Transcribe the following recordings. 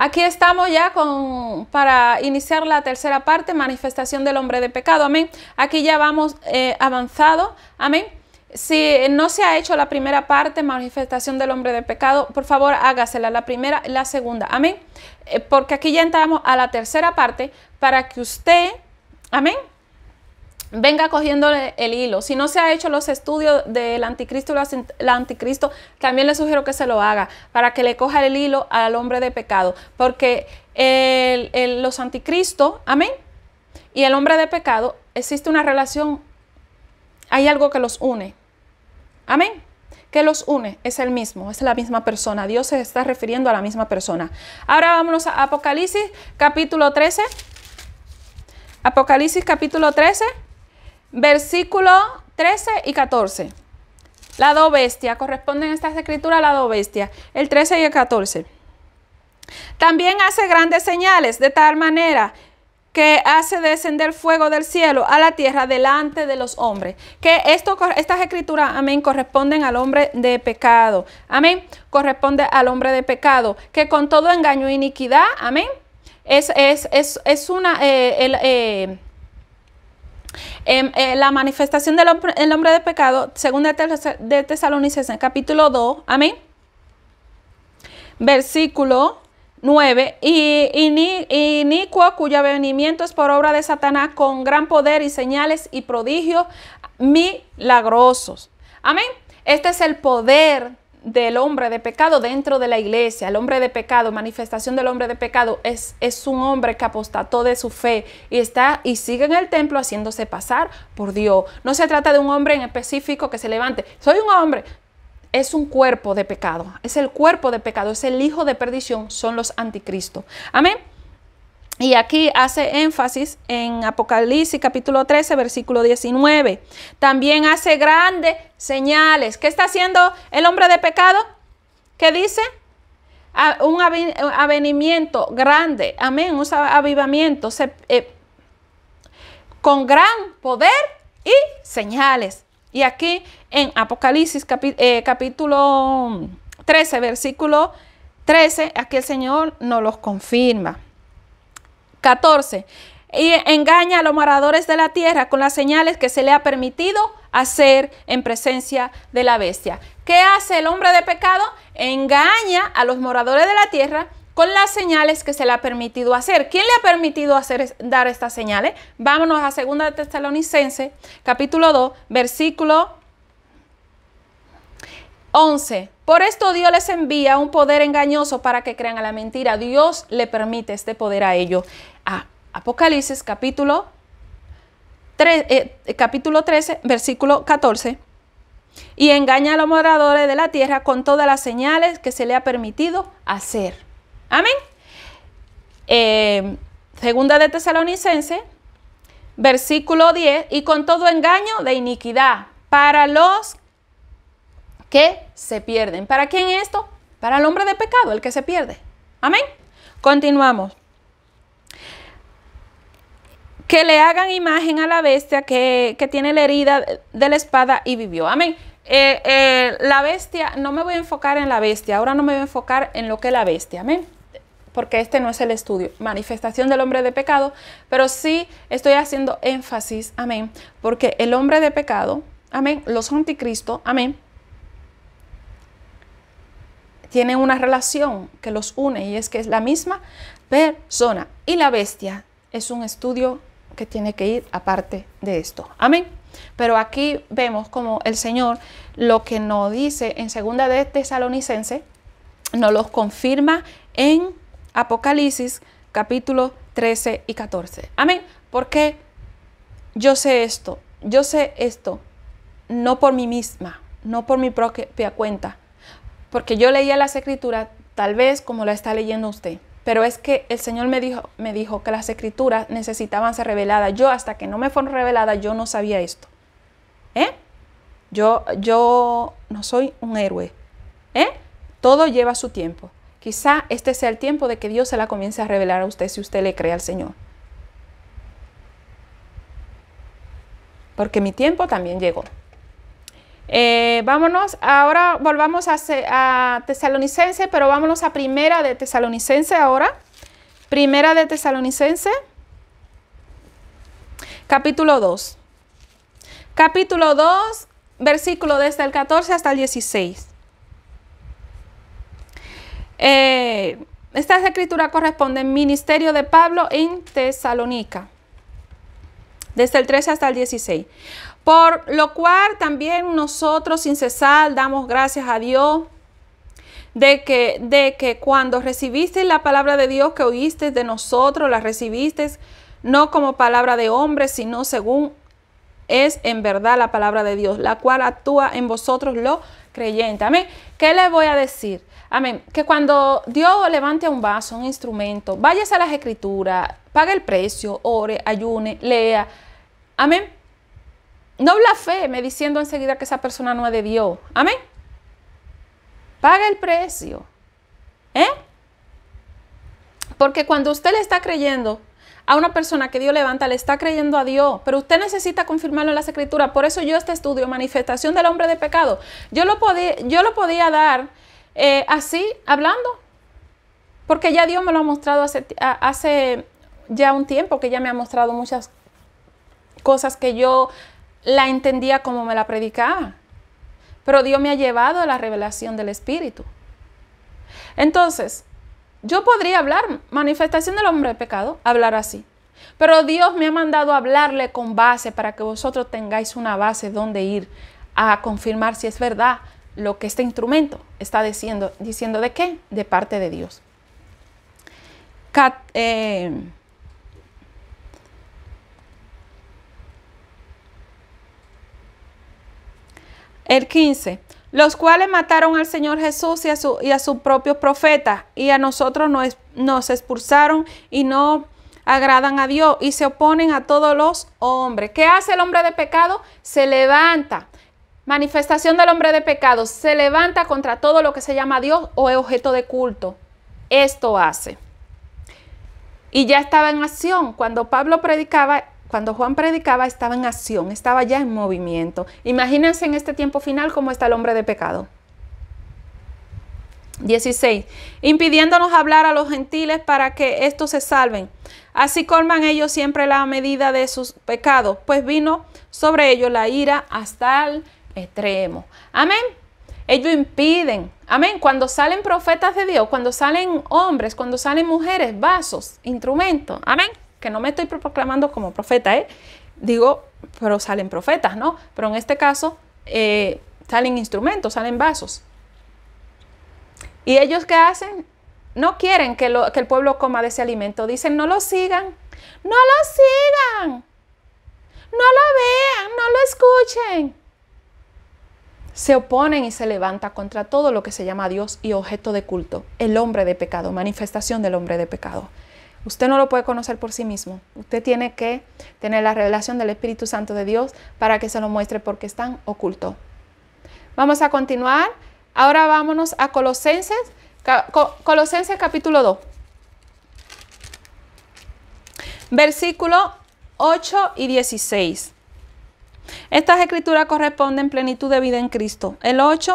Aquí estamos ya con, para iniciar la tercera parte, manifestación del hombre de pecado. Amén. Aquí ya vamos eh, avanzado. Amén. Si no se ha hecho la primera parte, manifestación del hombre de pecado, por favor hágasela, la primera y la segunda. Amén. Eh, porque aquí ya entramos a la tercera parte para que usted, amén, venga cogiendo el hilo. Si no se ha hecho los estudios del anticristo el anticristo, también le sugiero que se lo haga para que le coja el hilo al hombre de pecado, porque los anticristos, amén, y el hombre de pecado, existe una relación, hay algo que los une, amén. que los une? Es el mismo, es la misma persona. Dios se está refiriendo a la misma persona. Ahora vámonos a Apocalipsis capítulo 13. Apocalipsis capítulo 13 versículo 13 y 14. La do bestia, corresponden estas escrituras a la do bestia, el 13 y el 14. También hace grandes señales, de tal manera que hace descender fuego del cielo a la tierra delante de los hombres. Que esto, estas escrituras, amén, corresponden al hombre de pecado. Amén, corresponde al hombre de pecado, que con todo engaño e iniquidad, amén, es, es, es, es una... Eh, el, eh, Em, eh, la manifestación del hombre, el hombre de pecado, según de, tes capítulo 2, amén. Versículo 9. Y, y inicuo cuyo venimiento es por obra de Satanás con gran poder y señales y prodigios milagrosos. Amén. Este es el poder del hombre de pecado dentro de la iglesia, el hombre de pecado, manifestación del hombre de pecado, es, es un hombre que apostató de su fe y está y sigue en el templo haciéndose pasar por Dios. No se trata de un hombre en específico que se levante. Soy un hombre, es un cuerpo de pecado, es el cuerpo de pecado, es el hijo de perdición, son los anticristos. Amén. Y aquí hace énfasis en Apocalipsis capítulo 13, versículo 19. También hace grandes señales. ¿Qué está haciendo el hombre de pecado? ¿Qué dice? un avenimiento grande, amén, un avivamiento eh, con gran poder y señales. Y aquí en Apocalipsis eh, capítulo 13, versículo 13, aquí el Señor nos los confirma. 14. Y engaña a los moradores de la tierra con las señales que se le ha permitido hacer en presencia de la bestia. ¿Qué hace el hombre de pecado? Engaña a los moradores de la tierra con las señales que se le ha permitido hacer. ¿Quién le ha permitido hacer, dar estas señales? Vámonos a 2 Tesalonicense, capítulo 2, versículo 11. Por esto Dios les envía un poder engañoso para que crean a la mentira. Dios le permite este poder a ellos. A Apocalipsis capítulo, eh, eh, capítulo 13, versículo 14. Y engaña a los moradores de la tierra con todas las señales que se le ha permitido hacer. Amén. Eh, segunda de Tesalonicense, versículo 10, y con todo engaño de iniquidad para los que se pierden. ¿Para quién es esto? Para el hombre de pecado, el que se pierde. Amén. Continuamos. Que le hagan imagen a la bestia que, tiene la herida de la espada y vivió. Amén. Eh, eh, la bestia, no me voy a enfocar en la bestia, ahora no me voy a enfocar en lo que es la bestia. Amén porque este no es el estudio, manifestación del hombre de pecado, pero sí estoy haciendo énfasis, amén, porque el hombre de pecado, amén, los anticristo, amén, tienen una relación que los une y es que es la misma persona. Y la bestia es un estudio que tiene que ir aparte de esto. Amén. Pero aquí vemos como el Señor lo que nos dice en segunda de Tesalonicense nos los confirma en Apocalipsis capítulo 13 y 14. Amén. Porque yo sé esto, yo sé esto, no por mí misma, no por mi propia cuenta, porque yo leía las escrituras tal vez como la está leyendo usted, pero es que el Señor me dijo, me dijo que las escrituras necesitaban ser reveladas. Yo hasta que no me fueron reveladas, yo no sabía esto. ¿Eh? Yo, yo no soy un héroe. ¿Eh? Todo lleva su tiempo. Quizá este sea el tiempo de que Dios se la comience a revelar a usted si usted le cree al Señor. Porque mi tiempo también llegó. Eh, vámonos, ahora volvamos a, a, Tesalonicense, pero vámonos a Primera de Tesalonicense ahora. Primera de Tesalonicense, capítulo 2. Capítulo 2, versículo desde el 14 hasta el 16. Eh, esta escritura corresponde al ministerio de Pablo en Tesalónica, desde el 13 hasta el 16. Por lo cual también nosotros sin cesar damos gracias a Dios de que, de que cuando recibiste la palabra de Dios que oíste de nosotros, la recibiste no como palabra de hombre, sino según es en verdad la palabra de Dios, la cual actúa en vosotros los creyentes. Amén. ¿Qué les voy a decir? Amén. Que cuando Dios levante un vaso, un instrumento, váyase a las escrituras, pague el precio, ore, ayune, lea. Amén no fe, me diciendo enseguida que esa persona no es de Dios. Amén. Paga el precio. ¿Eh? Porque cuando usted le está creyendo a una persona que Dios levanta, le está creyendo a Dios, pero usted necesita confirmarlo en las escrituras. Por eso yo este estudio, manifestación del hombre de pecado, yo lo podía, yo lo podía dar eh, así, hablando, porque ya Dios me lo ha mostrado hace ya un tiempo, que ya me ha mostrado muchas cosas que yo la entendía como me la predicaba, pero Dios me ha llevado a la revelación del Espíritu. Entonces, yo podría hablar, manifestación del hombre de pecado, hablar así. Pero Dios me ha mandado a hablarle con base para que vosotros tengáis una base donde ir a confirmar si es verdad lo que este instrumento está diciendo. ¿Diciendo de qué? De parte de Dios. Eh, El 15. Los cuales mataron al Señor Jesús y a, su, sus propios profetas, y a nosotros nos, nos expulsaron y no agradan a Dios y se oponen a todos los hombres. ¿Qué hace el hombre de pecado? Se levanta. Manifestación del hombre de pecado. Se levanta contra todo lo que se llama Dios o es objeto de culto. Esto hace. Y ya estaba en acción. Cuando Pablo predicaba, cuando Juan predicaba estaba en acción, estaba ya en movimiento. Imagínense en este tiempo final cómo está el hombre de pecado. 16. Impidiéndonos hablar a los gentiles para que estos se salven. Así colman ellos siempre la medida de sus pecados, pues vino sobre ellos la ira hasta el extremo. Amén. Ellos impiden. Amén. Cuando salen profetas de Dios, cuando salen hombres, cuando salen mujeres, vasos, instrumentos. Amén que no me estoy proclamando como profeta, ¿eh? digo, pero salen profetas, ¿no? Pero en este caso eh, salen instrumentos, salen vasos. ¿Y ellos qué hacen? No quieren que, que el pueblo coma de ese alimento. Dicen, no lo sigan, no lo sigan, no lo vean, no lo escuchen. Se oponen y se levanta contra todo lo que se llama Dios y objeto de culto, el hombre de pecado, manifestación del hombre de pecado. Usted no lo puede conocer por sí mismo. Usted tiene que tener la revelación del Espíritu Santo de Dios para que se lo muestre porque tan oculto. Vamos a continuar. Ahora vámonos a Colosenses, Colosenses capítulo 2. Versículo 8 y 16. Estas escrituras corresponden plenitud de vida en Cristo. El 8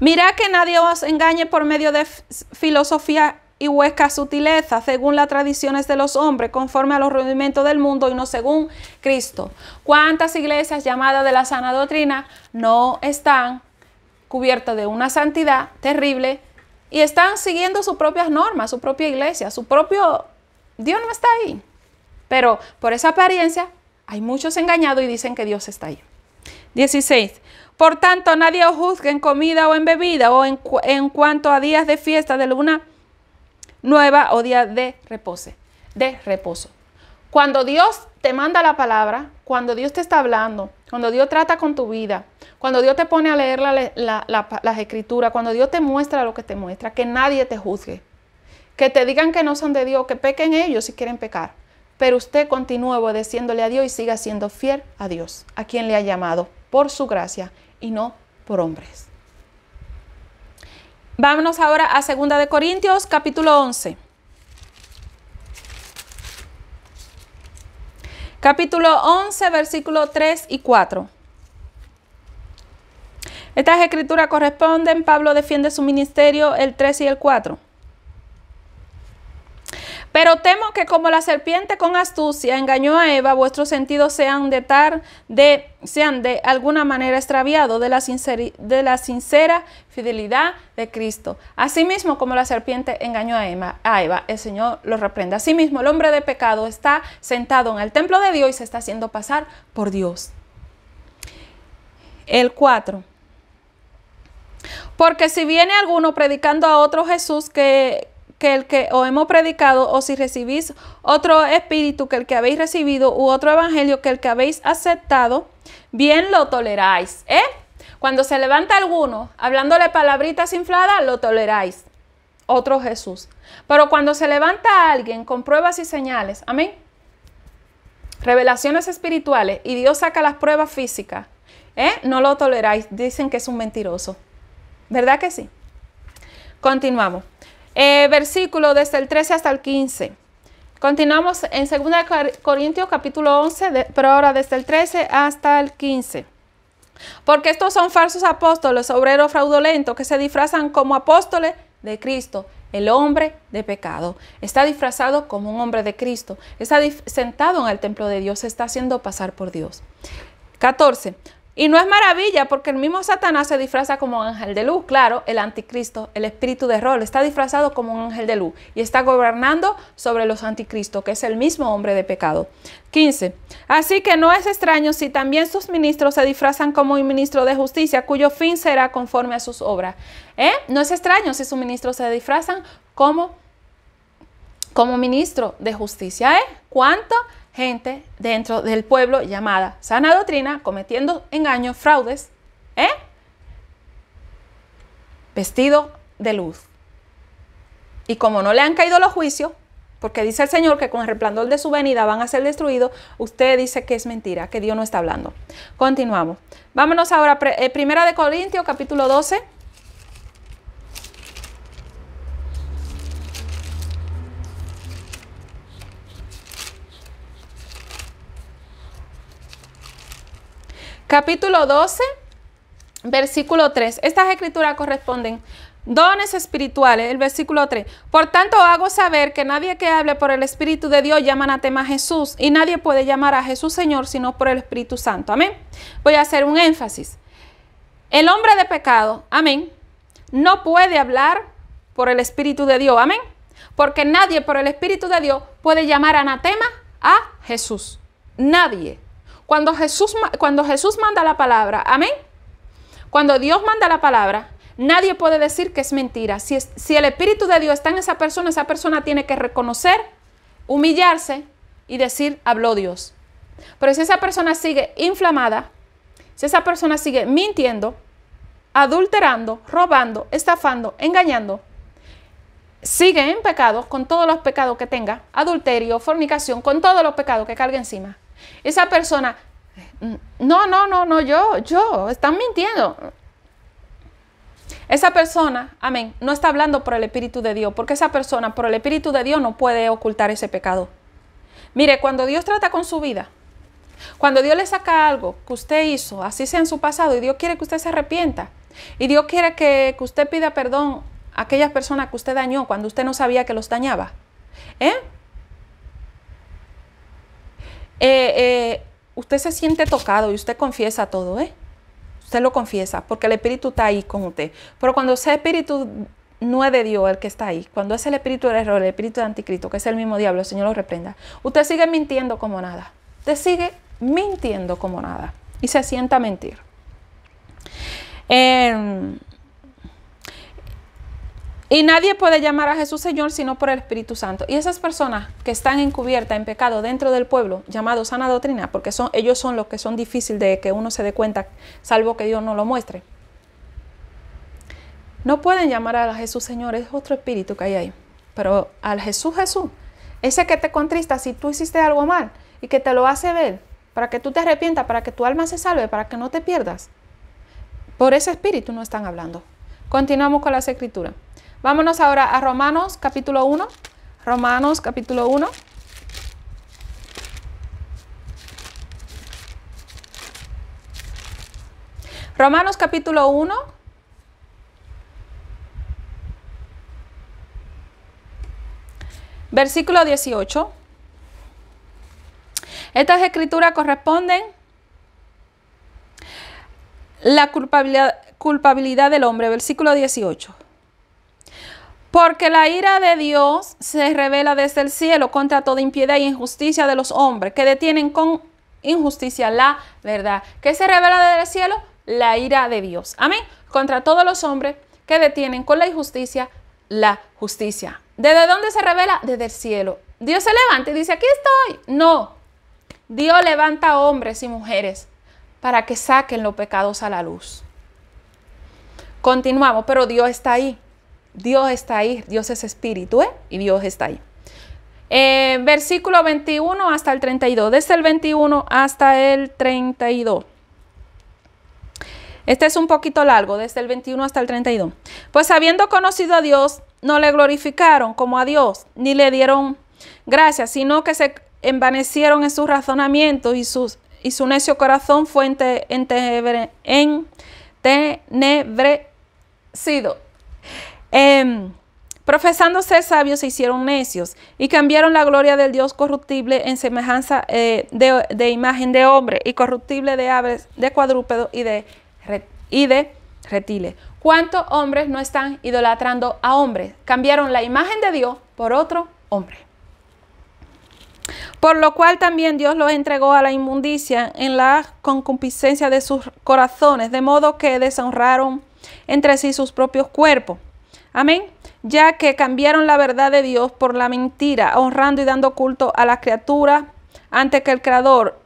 Mira que nadie os engañe por medio de filosofía y huesca sutileza, según las tradiciones de los hombres, conforme a los rendimientos del mundo y no según Cristo. ¿Cuántas iglesias llamadas de la sana doctrina no están cubiertas de una santidad terrible y están siguiendo sus propias normas, su propia iglesia, su propio... Dios no está ahí. Pero por esa apariencia hay muchos engañados y dicen que Dios está ahí. 16. Por tanto, nadie os juzgue en comida o en bebida o en, cuanto a días de fiesta de luna nueva o días de reposo. de reposo. Cuando Dios te manda la palabra, cuando Dios te está hablando, cuando Dios trata con tu vida, cuando Dios te pone a leer las escrituras, cuando Dios te muestra lo que te muestra, que nadie te juzgue, que te digan que no son de Dios, que pequen ellos si quieren pecar, pero usted continúe obedeciéndole a Dios y siga siendo fiel a Dios, a quien le ha llamado por su gracia y no por hombres. Vámonos ahora a 2 de Corintios capítulo 11. Capítulo 11, versículo 3 y 4. Estas escrituras corresponden, Pablo defiende su ministerio el 3 y el 4. Pero temo que como la serpiente con astucia engañó a Eva, vuestros sentidos sean de, de, sean de alguna manera extraviados de, la sincera fidelidad de Cristo. Asimismo como la serpiente engañó a Eva, a Eva, el Señor lo reprende. Asimismo el hombre de pecado está sentado en el templo de Dios y se está haciendo pasar por Dios. El 4. Porque si viene alguno predicando a otro Jesús que que el que os hemos predicado, o si recibís otro espíritu que el que habéis recibido, u otro evangelio que el que habéis aceptado, bien lo toleráis. ¿eh? Cuando se levanta alguno hablándole palabritas infladas, lo toleráis. Otro Jesús. Pero cuando se levanta alguien con pruebas y señales, amén. Revelaciones espirituales y Dios saca las pruebas físicas, ¿eh? no lo toleráis. Dicen que es un mentiroso. ¿Verdad que sí? Continuamos. Eh, versículo desde el 13 hasta el 15. Continuamos en 2 Corintios capítulo 11, pero ahora desde el 13 hasta el 15. Porque estos son falsos apóstoles, obreros fraudulentos, que se disfrazan como apóstoles de Cristo, el hombre de pecado. Está disfrazado como un hombre de Cristo. Está sentado en el templo de Dios, se está haciendo pasar por Dios. 14. Y no es maravilla porque el mismo Satanás se disfraza como ángel de luz. Claro, el anticristo, el espíritu de error, está disfrazado como un ángel de luz y está gobernando sobre los anticristos, que es el mismo hombre de pecado. 15. Así que no es extraño si también sus ministros se disfrazan como un ministro de justicia, cuyo fin será conforme a sus obras. ¿Eh? No es extraño si sus ministros se disfrazan como, como ministro de justicia. ¿eh? ¿Cuánto gente dentro del pueblo llamada sana doctrina, cometiendo engaños, fraudes, ¿eh? vestido de luz. Y como no le han caído los juicios, porque dice el Señor que con el resplandor de su venida van a ser destruidos, usted dice que es mentira, que Dios no está hablando. Continuamos. Vámonos ahora, eh, primera de Corintios, capítulo 12. capítulo 12, versículo 3. Estas escrituras corresponden dones espirituales, el versículo 3. Por tanto, hago saber que nadie que hable por el Espíritu de Dios llama anatema a Jesús y nadie puede llamar a Jesús Señor sino por el Espíritu Santo. Amén. Voy a hacer un énfasis. El hombre de pecado, amén, no puede hablar por el Espíritu de Dios, amén, porque nadie por el Espíritu de Dios puede llamar anatema a Jesús. Nadie. Cuando Jesús, cuando Jesús manda la palabra, amén. Cuando Dios manda la palabra, nadie puede decir que es mentira. Si, si el Espíritu de Dios está en esa persona, esa persona tiene que reconocer, humillarse y decir, habló Dios. Pero si esa persona sigue inflamada, si esa persona sigue mintiendo, adulterando, robando, estafando, engañando, sigue en pecado con todos los pecados que tenga, adulterio, fornicación, con todos los pecados que cargue encima, esa persona, mm, no, no, no, no, yo, yo, están mintiendo. Esa persona, amén, no está hablando por el Espíritu de Dios, porque esa persona por el Espíritu de Dios no puede ocultar ese pecado. Mire, cuando Dios trata con su vida, cuando Dios le saca algo que usted hizo, así sea en su pasado, y Dios quiere que usted se arrepienta, y Dios quiere que, usted pida perdón a aquellas personas que usted dañó cuando usted no sabía que los dañaba, ¿eh? Eh, eh, usted se siente tocado y usted confiesa todo, ¿eh? Usted lo confiesa porque el Espíritu está ahí con usted. Pero cuando ese Espíritu no es de Dios el que está ahí, cuando es el Espíritu del error, el Espíritu de Anticristo, que es el mismo diablo, el Señor lo reprenda, usted sigue mintiendo como nada. Usted sigue mintiendo como nada y se sienta a mentir. Em, y nadie puede llamar a Jesús Señor sino por el Espíritu Santo. Y esas personas que están encubiertas en pecado dentro del pueblo, llamado sana doctrina, porque son, ellos son los que son difíciles de que uno se dé cuenta, salvo que Dios no lo muestre. No pueden llamar a Jesús Señor, es otro espíritu que hay ahí. Pero al Jesús Jesús, ese que te contrista si tú hiciste algo mal y que te lo hace ver, para que tú te arrepientas, para que tu alma se salve, para que no te pierdas. Por ese espíritu no están hablando. Continuamos con las escrituras. Vámonos ahora a Romanos capítulo 1. Romanos capítulo 1. Romanos capítulo 1. Versículo 18. Estas escrituras corresponden la culpabilidad, culpabilidad del hombre, versículo 18. Porque la ira de Dios se revela desde el cielo contra toda impiedad y injusticia de los hombres que detienen con injusticia la verdad. ¿Qué se revela desde el cielo? La ira de Dios. Amén. Contra todos los hombres que detienen con la injusticia la justicia. ¿Desde dónde se revela? Desde el cielo. Dios se levanta y dice, aquí estoy. No. Dios levanta hombres y mujeres para que saquen los pecados a la luz. Continuamos, pero Dios está ahí. Dios está ahí, Dios es espíritu ¿eh? y Dios está ahí. Eh, versículo 21 hasta el 32, desde el 21 hasta el 32. Este es un poquito largo, desde el 21 hasta el 32. Pues habiendo conocido a Dios, no le glorificaron como a Dios, ni le dieron gracias, sino que se envanecieron en sus razonamientos y, y su necio corazón fue entenebrecido. Em, profesando ser sabios, se hicieron necios y cambiaron la gloria del Dios corruptible en semejanza eh, de, imagen de hombre y corruptible de aves, de cuadrúpedos y de, y de reptiles. ¿Cuántos hombres no están idolatrando a hombres? Cambiaron la imagen de Dios por otro hombre. Por lo cual también Dios los entregó a la inmundicia en la concupiscencia de sus corazones, de modo que deshonraron entre sí sus propios cuerpos Amén. Ya que cambiaron la verdad de Dios por la mentira, honrando y dando culto a las criaturas antes que el Creador,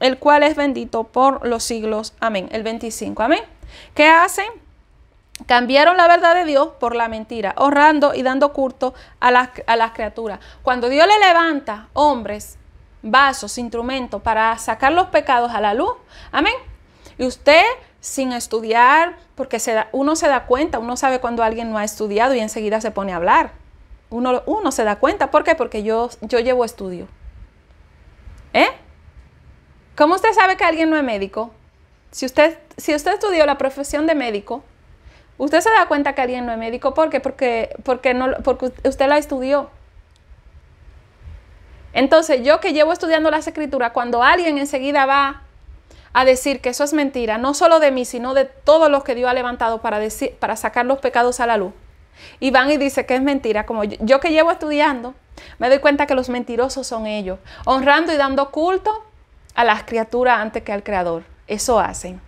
el cual es bendito por los siglos. Amén. El 25. Amén. ¿Qué hacen? Cambiaron la verdad de Dios por la mentira, honrando y dando culto a las, a las criaturas. Cuando Dios le levanta hombres, vasos, instrumentos para sacar los pecados a la luz. Amén. Y usted sin estudiar, porque se uno se da cuenta, uno sabe cuando alguien no ha estudiado y enseguida se pone a hablar. Uno, se da cuenta, ¿por qué? Porque yo, yo llevo estudio. ¿Eh? ¿Cómo usted sabe que alguien no es médico? Si usted, si usted estudió la profesión de médico, usted se da cuenta que alguien no es médico. ¿Por qué? Porque, porque, no, porque usted la estudió. Entonces, yo que llevo estudiando las escrituras, cuando alguien enseguida va a decir que eso es mentira, no solo de mí, sino de todos los que Dios ha levantado para, decir, para sacar los pecados a la luz. Y van y dicen que es mentira, como yo, que llevo estudiando, me doy cuenta que los mentirosos son ellos, honrando y dando culto a las criaturas antes que al Creador. Eso hacen.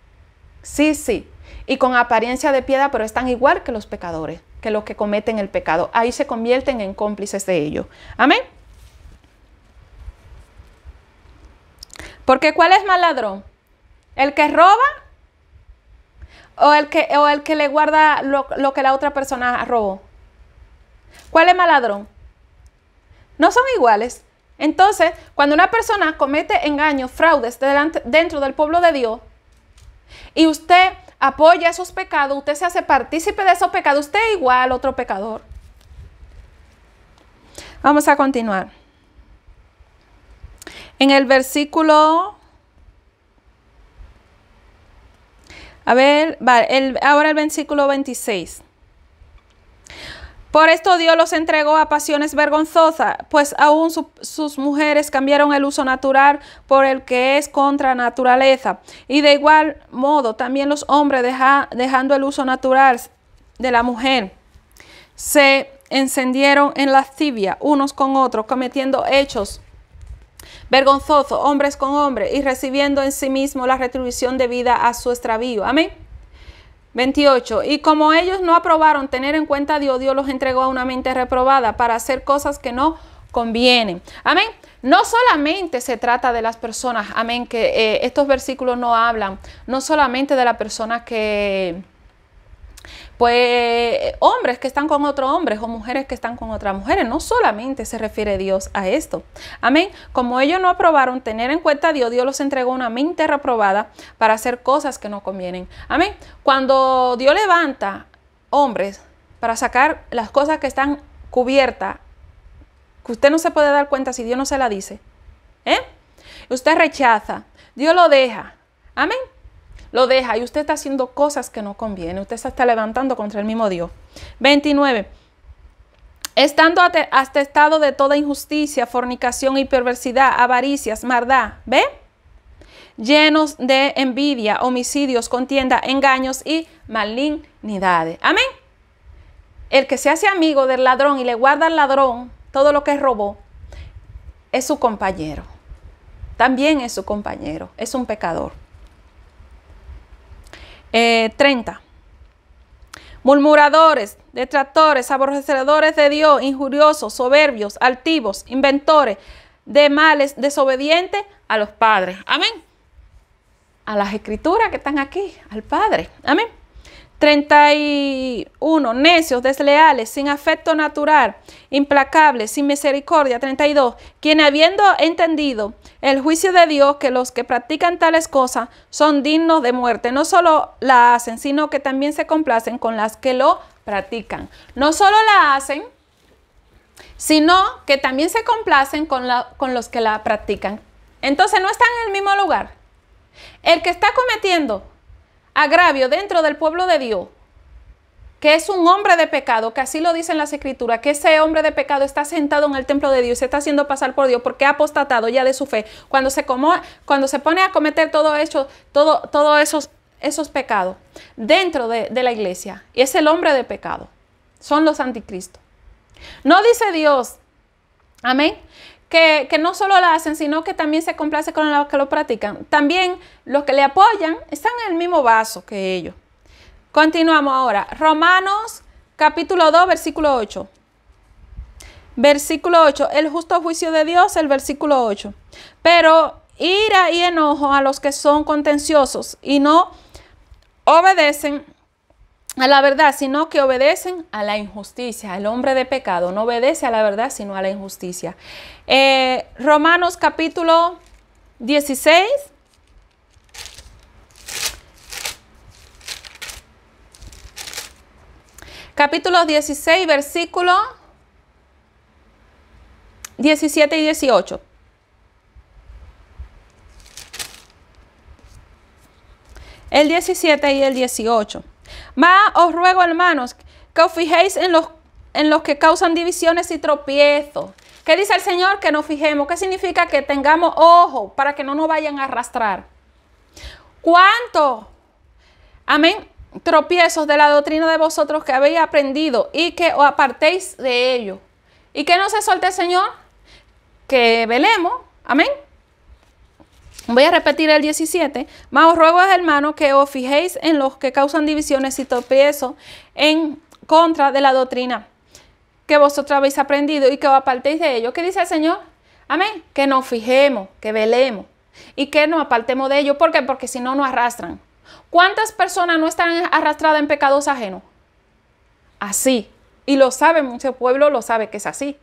Sí, sí. Y con apariencia de piedad, pero están igual que los pecadores, que los que cometen el pecado. Ahí se convierten en cómplices de ellos. Amén. Porque ¿cuál es mal ladrón? ¿El que roba o el que, o el que le guarda lo, que la otra persona robó? ¿Cuál es más No son iguales. Entonces, cuando una persona comete engaños, fraudes dentro del pueblo de Dios, y usted apoya esos pecados, usted se hace partícipe de esos pecados, usted es igual otro pecador. Vamos a continuar. En el versículo A ver, vale, el, ahora el versículo 26. Por esto Dios los entregó a pasiones vergonzosas, pues aún sus mujeres cambiaron el uso natural por el que es contra naturaleza. Y de igual modo también los hombres dejando el uso natural de la mujer, se encendieron en lascivia unos con otros, cometiendo hechos vergonzoso, hombres con hombres, y recibiendo en sí mismo la retribución debida a su extravío. Amén. 28. Y como ellos no aprobaron tener en cuenta a Dios, Dios los entregó a una mente reprobada para hacer cosas que no convienen. Amén. No solamente se trata de las personas, amén, que eh, estos versículos no hablan, no solamente de la persona que pues hombres que están con otros hombres o mujeres que están con otras mujeres. No solamente se refiere Dios a esto. Amén. Como ellos no aprobaron tener en cuenta a Dios, Dios los entregó una mente reprobada para hacer cosas que no convienen. Amén. Cuando Dios levanta hombres para sacar las cosas que están cubiertas, que usted no se puede dar cuenta si Dios no se la dice. ¿Eh? Usted rechaza, Dios lo deja. Amén lo deja y usted está haciendo cosas que no conviene. Usted se está levantando contra el mismo Dios. 29. Estando estado de toda injusticia, fornicación y perversidad, avaricias, maldad, ¿ve? Llenos de envidia, homicidios, contienda, engaños y malignidades. Amén. El que se hace amigo del ladrón y le guarda al ladrón todo lo que robó, es su compañero. También es su compañero, es un pecador. 30. Eh, Murmuradores, detractores, aborrecedores de Dios, injuriosos, soberbios, altivos, inventores de males, desobedientes a los padres. Amén. A las escrituras que están aquí, al Padre. Amén. 31. Necios, desleales, sin afecto natural, implacables, sin misericordia. 32. Quien habiendo entendido el juicio de Dios que los que practican tales cosas son dignos de muerte, no solo la hacen, sino que también se complacen con las que lo practican. No solo la hacen, sino que también se complacen con, la, con los que la practican. Entonces no están en el mismo lugar. El que está cometiendo agravio dentro del pueblo de Dios, que es un hombre de pecado, que así lo dicen las escrituras, que ese hombre de pecado está sentado en el templo de Dios y se está haciendo pasar por Dios porque ha apostatado ya de su fe, cuando se, cuando se pone a cometer todo eso, todo, todos esos, esos pecados dentro de la iglesia, y es el hombre de pecado, son los anticristos. No dice Dios, amén, que, no solo la hacen, sino que también se complace con los que lo practican. También los que le apoyan están en el mismo vaso que ellos. Continuamos ahora. Romanos capítulo 2, versículo 8. Versículo 8. El justo juicio de Dios, el versículo 8. Pero ira y enojo a los que son contenciosos y no obedecen a la verdad, sino que obedecen a la injusticia. El hombre de pecado no obedece a la verdad, sino a la injusticia. Eh, Romanos capítulo 16. Capítulo 16, versículo 17 y 18. El 17 y el 18. Más os ruego, hermanos, que os fijéis en los, en los que causan divisiones y tropiezos. ¿Qué dice el Señor? Que nos fijemos. ¿Qué significa? Que tengamos ojo para que no nos vayan a arrastrar. ¿Cuánto? Amén. Tropiezos de la doctrina de vosotros que habéis aprendido y que os apartéis de ello. ¿Y que no se solte el Señor? Que velemos. Amén. Voy a repetir el 17. Más os ruego, hermanos, que os fijéis en los que causan divisiones y tropiezos en contra de la doctrina que vosotros habéis aprendido y que os apartéis de ellos. ¿Qué dice el Señor? Amén. Que nos fijemos, que velemos y que nos apartemos de ellos. ¿Por qué? Porque si no, nos arrastran. ¿Cuántas personas no están arrastradas en pecados ajenos? Así. Y lo sabe, mucho pueblo lo sabe que es así.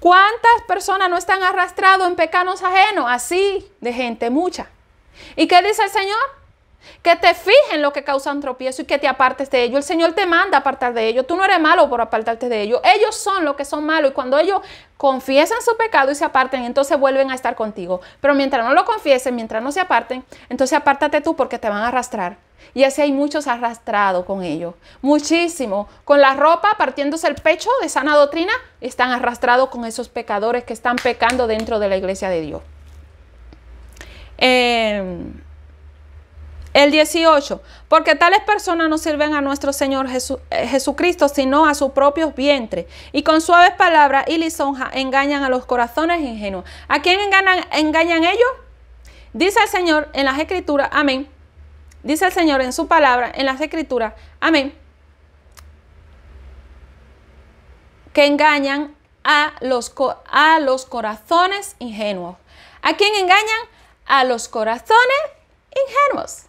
¿Cuántas personas no están arrastradas en pecados ajenos? Así, de gente mucha. ¿Y qué dice el Señor? que te fijen lo que causa tropiezo y que te apartes de ellos. El Señor te manda apartar de ellos. Tú no eres malo por apartarte de ellos. Ellos son los que son malos y cuando ellos confiesan su pecado y se aparten, entonces vuelven a estar contigo. Pero mientras no lo confiesen, mientras no se aparten, entonces apártate tú porque te van a arrastrar. Y así hay muchos arrastrados con ellos. Muchísimo. Con la ropa partiéndose el pecho de sana doctrina, están arrastrados con esos pecadores que están pecando dentro de la iglesia de Dios. Eh, el 18, porque tales personas no sirven a nuestro Señor eh, Jesucristo, sino a sus propios vientres. y con suaves palabras y lisonja engañan a los corazones ingenuos. ¿A quién engañan, engañan ellos? Dice el Señor en las Escrituras, amén. Dice el Señor en su palabra, en las Escrituras, amén. Que engañan a los, a los corazones ingenuos. ¿A quién engañan? A los corazones ingenuos.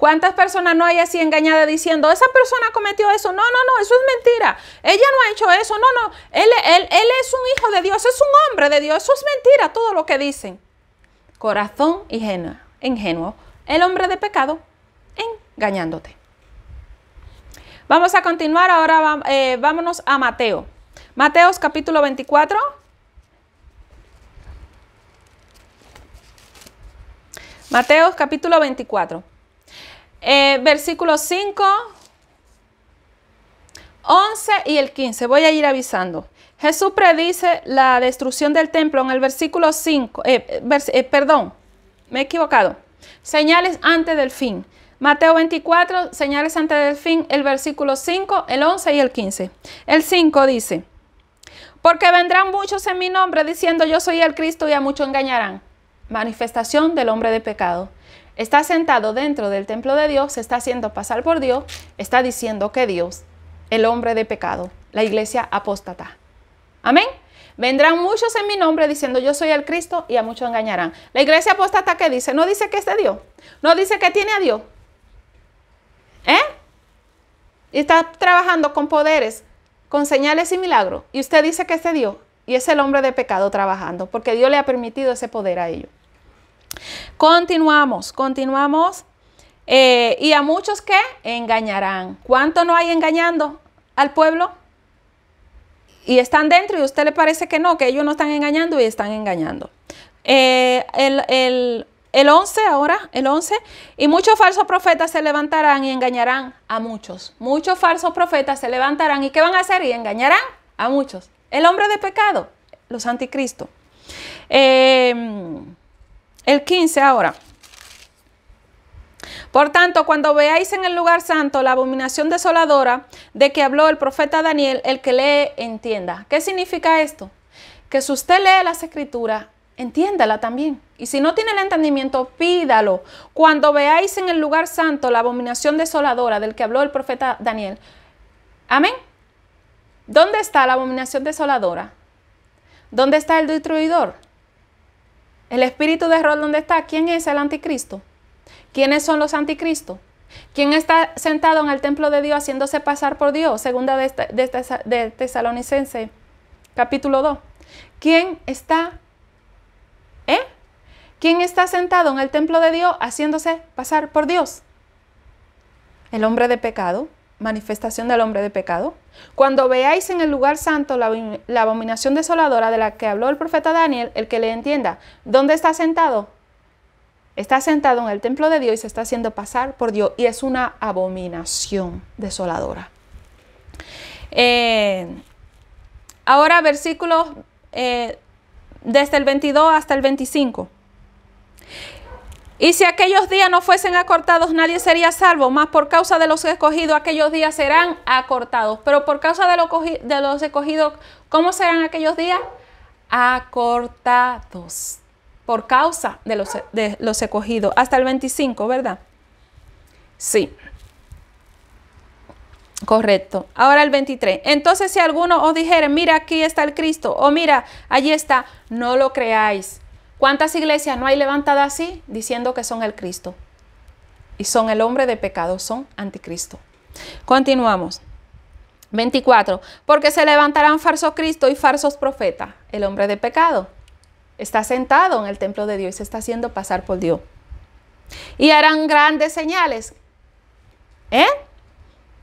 ¿Cuántas personas no hay así engañadas diciendo, esa persona cometió eso? No, no, no, eso es mentira. Ella no ha hecho eso. No, no, él, él, es un hijo de Dios, es un hombre de Dios. Eso es mentira, todo lo que dicen. Corazón ingenuo, ingenuo el hombre de pecado engañándote. Vamos a continuar ahora, eh, vámonos a Mateo. Mateos capítulo 24. Mateos capítulo 24. Versículos eh, versículo 5, 11 y el 15. Voy a ir avisando. Jesús predice la destrucción del templo en el versículo 5, eh, eh, perdón, me he equivocado. Señales antes del fin. Mateo 24, señales antes del fin, el versículo 5, el 11 y el 15. El 5 dice, porque vendrán muchos en mi nombre diciendo yo soy el Cristo y a muchos engañarán. Manifestación del hombre de pecado está sentado dentro del templo de Dios, se está haciendo pasar por Dios, está diciendo que Dios, el hombre de pecado, la iglesia apóstata. Amén. Vendrán muchos en mi nombre diciendo yo soy el Cristo y a muchos engañarán. La iglesia apóstata que dice, no dice que es de Dios, no dice que tiene a Dios. ¿Eh? Y está trabajando con poderes, con señales y milagros. Y usted dice que es de Dios y es el hombre de pecado trabajando porque Dios le ha permitido ese poder a ellos. Continuamos, continuamos. Eh, y a muchos que engañarán. ¿Cuánto no hay engañando al pueblo? Y están dentro y a usted le parece que no, que ellos no están engañando y están engañando. Eh, el, 11 ahora, el 11, y muchos falsos profetas se levantarán y engañarán a muchos. Muchos falsos profetas se levantarán y ¿qué van a hacer? Y engañarán a muchos. El hombre de pecado, los anticristos. Eh, el 15 ahora. Por tanto, cuando veáis en el lugar santo la abominación desoladora de que habló el profeta Daniel, el que lee, entienda. ¿Qué significa esto? Que si usted lee las escrituras, entiéndala también. Y si no tiene el entendimiento, pídalo. Cuando veáis en el lugar santo la abominación desoladora del que habló el profeta Daniel. Amén. ¿Dónde está la abominación desoladora? ¿Dónde está el destruidor? El espíritu de error, ¿dónde está? ¿Quién es el anticristo? ¿Quiénes son los anticristos? ¿Quién está sentado en el templo de Dios haciéndose pasar por Dios? Segunda de, Tesalonicense, capítulo 2. ¿Quién está? ¿Eh? ¿Quién está sentado en el templo de Dios haciéndose pasar por Dios? El hombre de pecado, manifestación del hombre de pecado. Cuando veáis en el lugar santo la, abominación desoladora de la que habló el profeta Daniel, el que le entienda, ¿dónde está sentado? Está sentado en el templo de Dios y se está haciendo pasar por Dios y es una abominación desoladora. Eh, ahora versículos eh, desde el 22 hasta el 25. Y si aquellos días no fuesen acortados, nadie sería salvo, más por causa de los escogidos, aquellos días serán acortados. Pero por causa de, de los escogidos, ¿cómo serán aquellos días? Acortados. Por causa de los, de los escogidos. Hasta el 25, ¿verdad? Sí. Correcto. Ahora el 23. Entonces si alguno os dijere, mira, aquí está el Cristo, o mira, allí está, no lo creáis ¿Cuántas iglesias no hay levantadas así diciendo que son el Cristo? Y son el hombre de pecado, son anticristo. Continuamos. 24. Porque se levantarán falsos Cristo y falsos profetas. El hombre de pecado está sentado en el templo de Dios y se está haciendo pasar por Dios. Y harán grandes señales. ¿Eh?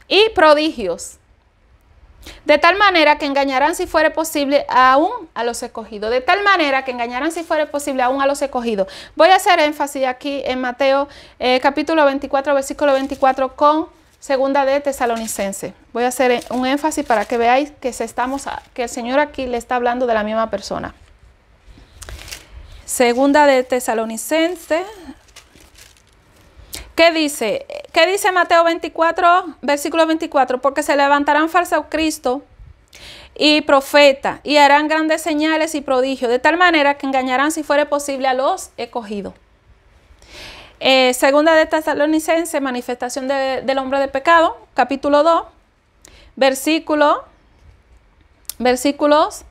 Y prodigios de tal manera que engañarán si fuere posible aún a los escogidos. De tal manera que engañarán si fuere posible aún a los escogidos. Voy a hacer énfasis aquí en Mateo eh, capítulo 24, versículo 24 con segunda de Tesalonicense. Voy a hacer un énfasis para que veáis que, se estamos a, que el Señor aquí le está hablando de la misma persona. Segunda de Tesalonicense ¿Qué dice? ¿Qué dice Mateo 24, versículo 24? Porque se levantarán falsos Cristo y profeta y harán grandes señales y prodigios, de tal manera que engañarán si fuere posible a los escogidos. Eh, segunda de Tesalonicense, manifestación del hombre de pecado, capítulo 2, versículo, versículos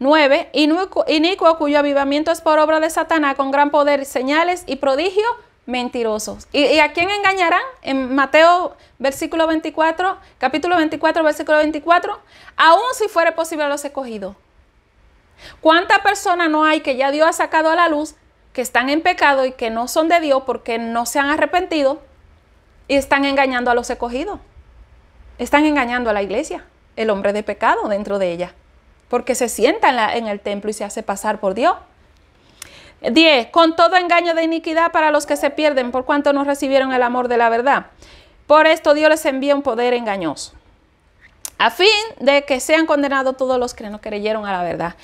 9, Y inicuo cuyo avivamiento es por obra de Satanás con gran poder, señales y prodigios mentirosos. ¿Y, a quién engañarán? En Mateo versículo 24, capítulo 24, versículo 24, aún si fuera posible a los escogidos. ¿Cuánta persona no hay que ya Dios ha sacado a la luz, que están en pecado y que no son de Dios porque no se han arrepentido y están engañando a los escogidos? Están engañando a la iglesia, el hombre de pecado dentro de ella, porque se sienta en el templo y se hace pasar por Dios. 10. Con todo engaño de iniquidad para los que se pierden, por cuanto no recibieron el amor de la verdad. Por esto Dios les envía un poder engañoso a fin de que sean condenados todos los que no creyeron a la verdad.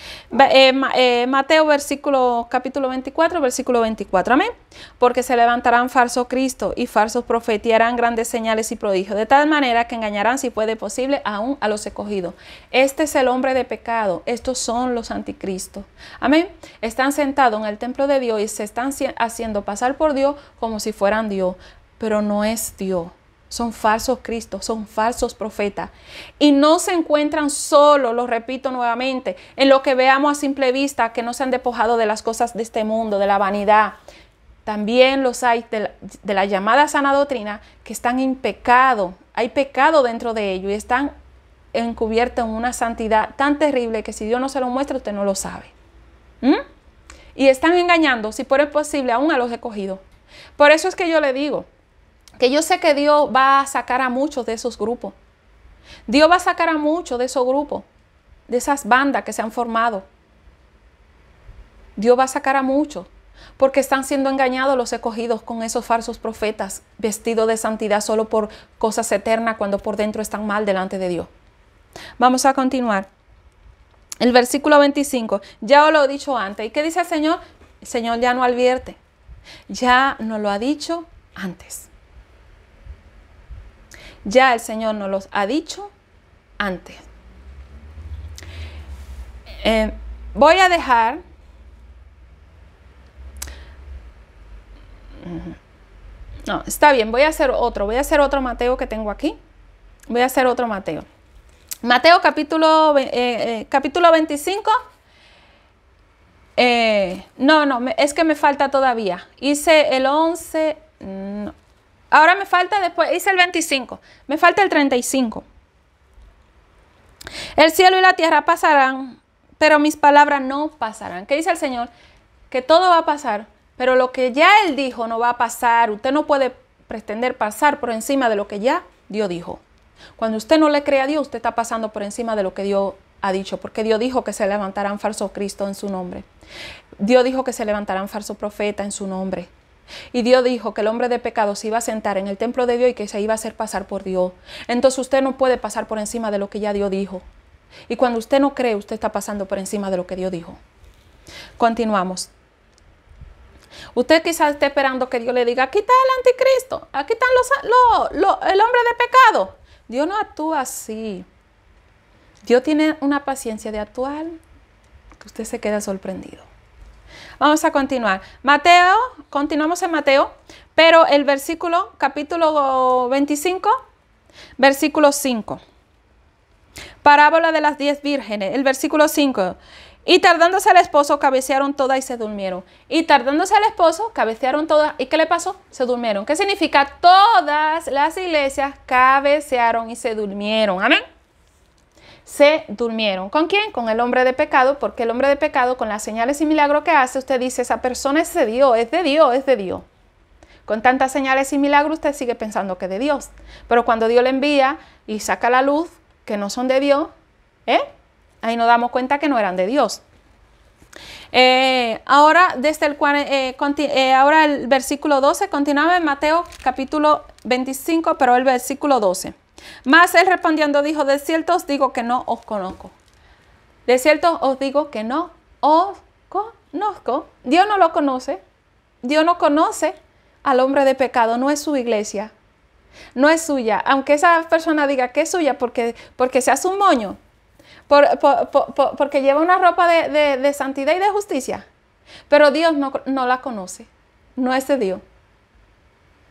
Eh, eh, Mateo versículo, capítulo 24, versículo 24, amén. Porque se levantarán falsos Cristo y falsos profetas grandes señales y prodigios, de tal manera que engañarán, si puede posible, aún a los escogidos. Este es el hombre de pecado, estos son los anticristos. Amén. Están sentados en el templo de Dios y se están haciendo pasar por Dios como si fueran Dios, pero no es Dios son falsos cristos, son falsos profetas. Y no se encuentran solo, lo repito nuevamente, en lo que veamos a simple vista, que no se han despojado de las cosas de este mundo, de la vanidad. También los hay de la, llamada sana doctrina que están en pecado, hay pecado dentro de ellos y están encubiertos en una santidad tan terrible que si Dios no se lo muestra, usted no lo sabe. ¿Mm? Y están engañando, si por es posible, aún a los recogidos. Por eso es que yo le digo, que yo sé que Dios va a sacar a muchos de esos grupos. Dios va a sacar a muchos de esos grupos, de esas bandas que se han formado. Dios va a sacar a muchos, porque están siendo engañados los escogidos con esos falsos profetas, vestidos de santidad solo por cosas eternas, cuando por dentro están mal delante de Dios. Vamos a continuar. El versículo 25, ya os lo he dicho antes. ¿Y qué dice el Señor? El Señor ya no advierte, ya no lo ha dicho antes ya el Señor nos los ha dicho antes. Eh, voy a dejar... Mm, no, está bien, voy a hacer otro, voy a hacer otro Mateo que tengo aquí. Voy a hacer otro Mateo. Mateo capítulo, eh, eh, capítulo 25. no, no, es que me falta todavía. Hice el 11. No, Ahora me falta después, hice el 25, me falta el 35. El cielo y la tierra pasarán, pero mis palabras no pasarán. ¿Qué dice el Señor? Que todo va a pasar, pero lo que ya Él dijo no va a pasar. Usted no puede pretender pasar por encima de lo que ya Dios dijo. Cuando usted no le cree a Dios, usted está pasando por encima de lo que Dios ha dicho, porque Dios dijo que se levantarán falso Cristo en su nombre. Dios dijo que se levantarán falso profeta en su nombre. Y Dios dijo que el hombre de pecado se iba a sentar en el templo de Dios y que se iba a hacer pasar por Dios. Entonces usted no puede pasar por encima de lo que ya Dios dijo. Y cuando usted no cree, usted está pasando por encima de lo que Dios dijo. Continuamos. Usted quizás esté esperando que Dios le diga, aquí está el anticristo, aquí están el hombre de pecado. Dios no actúa así. Dios tiene una paciencia de actuar que usted se queda sorprendido. Vamos a continuar. Mateo, continuamos en Mateo, pero el versículo, capítulo 25, versículo 5. Parábola de las diez vírgenes, el versículo 5. Y tardándose el esposo, cabecearon todas y se durmieron. Y tardándose el esposo, cabecearon todas. ¿Y qué le pasó? Se durmieron. ¿Qué significa? Todas las iglesias cabecearon y se durmieron. Amén se durmieron. ¿Con quién? Con el hombre de pecado, porque el hombre de pecado, con las señales y milagros que hace, usted dice, esa persona es de Dios, es de Dios, es de Dios. Con tantas señales y milagros usted sigue pensando que es de Dios. Pero cuando Dios le envía y saca la luz que no son de Dios, ¿eh? ahí nos damos cuenta que no eran de Dios. Eh, ahora, desde el, eh, eh, ahora el versículo 12, continuaba en Mateo capítulo 25, pero el versículo 12. Mas él respondiendo dijo, de cierto os digo que no os conozco. De cierto os digo que no os conozco. Dios no lo conoce. Dios no conoce al hombre de pecado, no es su iglesia. No es suya. Aunque esa persona diga que es suya porque, porque se hace un moño, porque lleva una ropa de, santidad y de justicia. Pero Dios no, no la conoce. No es de Dios.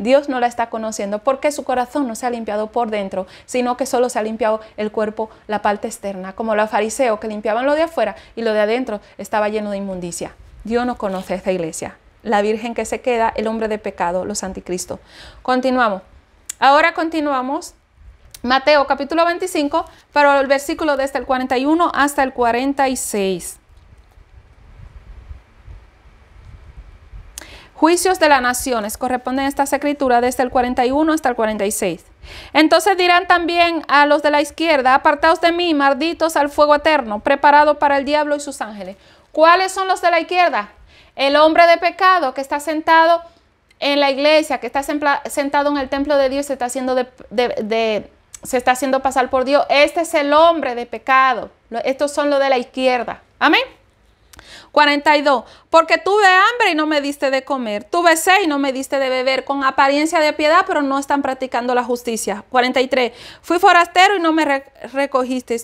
Dios no la está conociendo porque su corazón no se ha limpiado por dentro, sino que solo se ha limpiado el cuerpo, la parte externa, como los fariseos que limpiaban lo de afuera y lo de adentro estaba lleno de inmundicia. Dios no conoce a esta iglesia. La virgen que se queda, el hombre de pecado, los anticristos. Continuamos. Ahora continuamos Mateo capítulo 25, pero el versículo desde el 41 hasta el 46. juicios de las naciones, corresponden a estas escrituras desde el 41 hasta el 46. Entonces dirán también a los de la izquierda, apartaos de mí, malditos al fuego eterno, preparado para el diablo y sus ángeles. ¿Cuáles son los de la izquierda? El hombre de pecado que está sentado en la iglesia, que está sentado en el templo de Dios, se está se está haciendo pasar por Dios. Este es el hombre de pecado. Estos son los de la izquierda. Amén. 42. Porque tuve hambre y no me diste de comer. Tuve sed y no me diste de beber. Con apariencia de piedad, pero no están practicando la justicia. 43. Fui forastero y no me recogiste.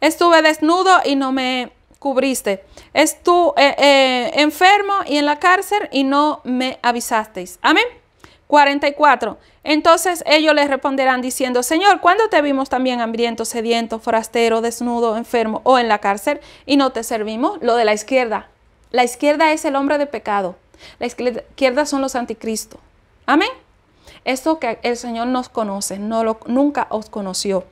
Estuve desnudo y no me cubriste. Estuve eh, eh, enfermo y en la cárcel y no me avisasteis. Amén. 44. Entonces ellos les responderán diciendo, Señor, ¿cuándo te vimos también hambriento, sediento, forastero, desnudo, enfermo o en la cárcel y no te servimos? Lo de la izquierda. La izquierda es el hombre de pecado. La izquierda son los anticristos. Amén. Esto que el Señor nos conoce, no lo, nunca os conoció.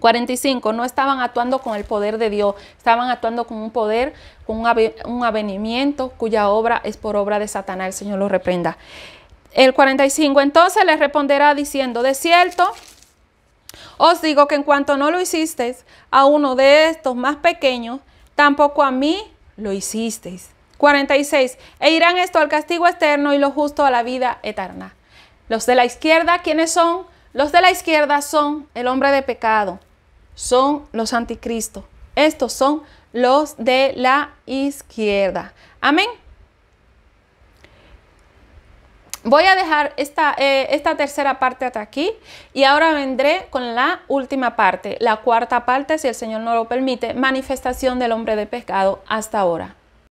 45. No estaban actuando con el poder de Dios, estaban actuando con un poder, con un, avenimiento cuya obra es por obra de Satanás. El Señor lo reprenda. El 45 entonces le responderá diciendo, de cierto, os digo que en cuanto no lo hicisteis a uno de estos más pequeños, tampoco a mí lo hicisteis. 46. E irán esto al castigo externo y lo justo a la vida eterna. Los de la izquierda, ¿quiénes son? Los de la izquierda son el hombre de pecado, son los anticristos. Estos son los de la izquierda. Amén. Voy a dejar esta, eh, esta tercera parte hasta aquí y ahora vendré con la última parte, la cuarta parte, si el Señor no lo permite, manifestación del hombre de pescado hasta ahora.